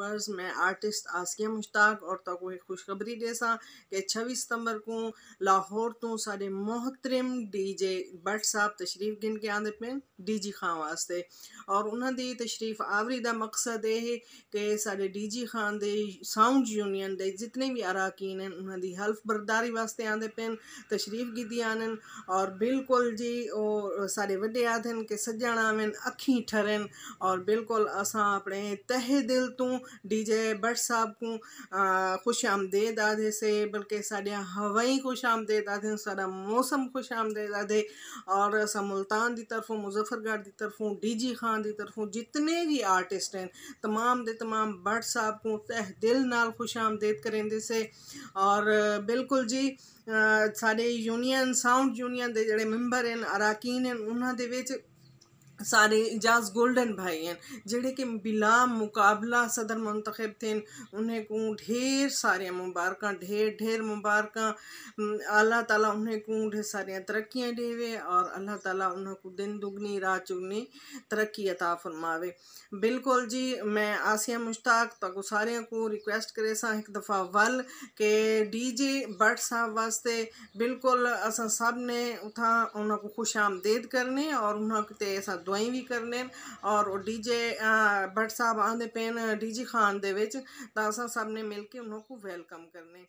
viewers मैं artist आसिया मुश्ताक और तक खुशखबरी देसा कि छब्बीस सितंबर को लाहौर तो साढ़े मोहतरिम डी जे भट्ट साहब तशरीफ गिन के आंदे पे डी जी खान वास्ते और उन्होंने तशरीफ आवरी का मकसद यह कि साढ़े डी जी खान के साउंड यूनियन के जितने भी अराकीन हैं उन्हों की हल्फ बर्दारी वास्ते आते पे तशरीफ गिदी आन और बिल्कुल जी वो साढ़े वे आदन कि सजण आवन अखी ठरन और बिल्कुल असा अपने तहे दिल तू डी जे भट्ट साहब को खुश आमदेद आधे से बल्कि साढ़िया हवाई खुश आमदेद आधे सारा मौसम खुश आमदेद आधे और असां मुल्तान की तरफों मुजफ्फरगढ़ की तरफों डी जी खान की तरफों जितने भी आर्टिस्ट हैं तमाम दे तमाम भट्ट साहब को तह दिल नाल खुश आमदेद करेंदे से और बिल्कुल जी साढ़े यूनियन साउंड यूनियन के जड़े मैंबर हैं अराकीन हैं उन्होंने सारे एजाज गोल्डन भाई हैं जेडे कि बिला मुकाबला सदर मुंतखब थे उन्हें को ढेर सारिया मुबारक ढेर ढेर मुबारक अल्लाह ताला उन्हें को ढेर सारिया तरक्या देवे और अल्लाह ताला उन्हें को दिन दुगनी रात चुगनी तरक्की अता फरमावे बिल्कुल जी मैं आसिया मुश्ताक तक सारे को रिक्वेस्ट करे सा एक दफ़ा वल के डी जे बट साहब वास्ते बिल्कुल असा सब ने उतना उन्होंने खुश आमदेद करने और उन्होंने दुआई भी करने और डी जे भट्ट साहब आते पे न डी जी खान के सब ने मिल के उन्होंने को वेलकम करने